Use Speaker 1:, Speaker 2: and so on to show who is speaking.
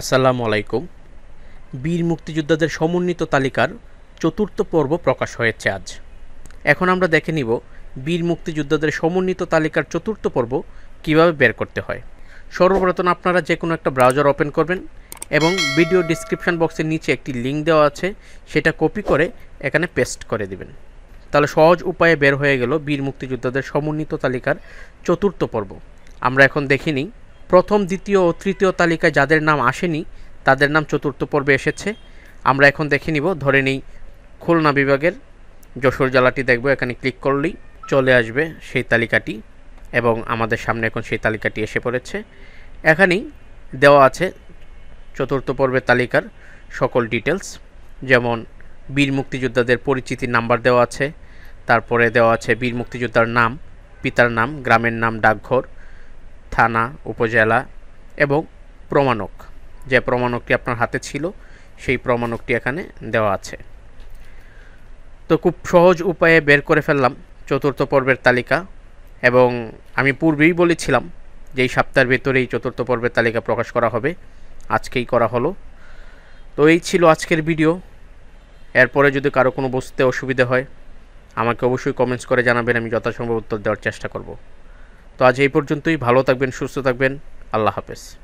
Speaker 1: আসসালামু আলাইকুম বীর মুক্তিযোদ্ধাদের সমন্বিত তালিকার চতুর্থ পর্ব প্রকাশ হয়েছে আজ এখন আমরা দেখে নিব বীর মুক্তিযোদ্ধাদের সমন্বিত তালিকার চতুর্থ পর্ব কিভাবে বের করতে হয় সর্বপ্রথম আপনারা যে কোনো একটা ব্রাউজার ওপেন করবেন এবং ভিডিও ডিসক্রিপশান বক্সের নিচে একটি লিঙ্ক দেওয়া আছে সেটা কপি করে এখানে পেস্ট করে দিবেন তাহলে সহজ উপায়ে বের হয়ে গেল বীর মুক্তিযোদ্ধাদের সমন্বিত তালিকার চতুর্থ পর্ব আমরা এখন দেখিনি প্রথম দ্বিতীয় ও তৃতীয় তালিকায় যাদের নাম আসেনি তাদের নাম চতুর্থ পর্বে এসেছে আমরা এখন দেখে নিব ধরে নিই খুলনা বিভাগের যশোর জেলাটি দেখব এখানে ক্লিক করলেই চলে আসবে সেই তালিকাটি এবং আমাদের সামনে এখন সেই তালিকাটি এসে পড়েছে এখানেই দেওয়া আছে চতুর্থ পর্বের তালিকার সকল ডিটেলস যেমন বীর মুক্তিযোদ্ধাদের পরিচিতি নাম্বার দেওয়া আছে তারপরে দেওয়া আছে বীর মুক্তিযোদ্ধার নাম পিতার নাম গ্রামের নাম ডাকঘর থানা উপজেলা এবং প্রমাণক যে প্রমাণকটি আপনার হাতে ছিল সেই প্রমাণকটি এখানে দেওয়া আছে তো খুব সহজ উপায়ে বের করে ফেললাম চতুর্থ পর্বের তালিকা এবং আমি পূর্বেই বলেছিলাম যে এই সপ্তাহের ভেতরেই চতুর্থ পর্বের তালিকা প্রকাশ করা হবে আজকেই করা হলো তো এই ছিল আজকের ভিডিও এরপরে যদি কারো কোনো বসতে অসুবিধা হয় আমাকে অবশ্যই কমেন্টস করে জানাবেন আমি যথাসম্ভব উত্তর দেওয়ার চেষ্টা করব তো আজ এই পর্যন্তই ভালো থাকবেন সুস্থ থাকবেন আল্লাহ হাফেজ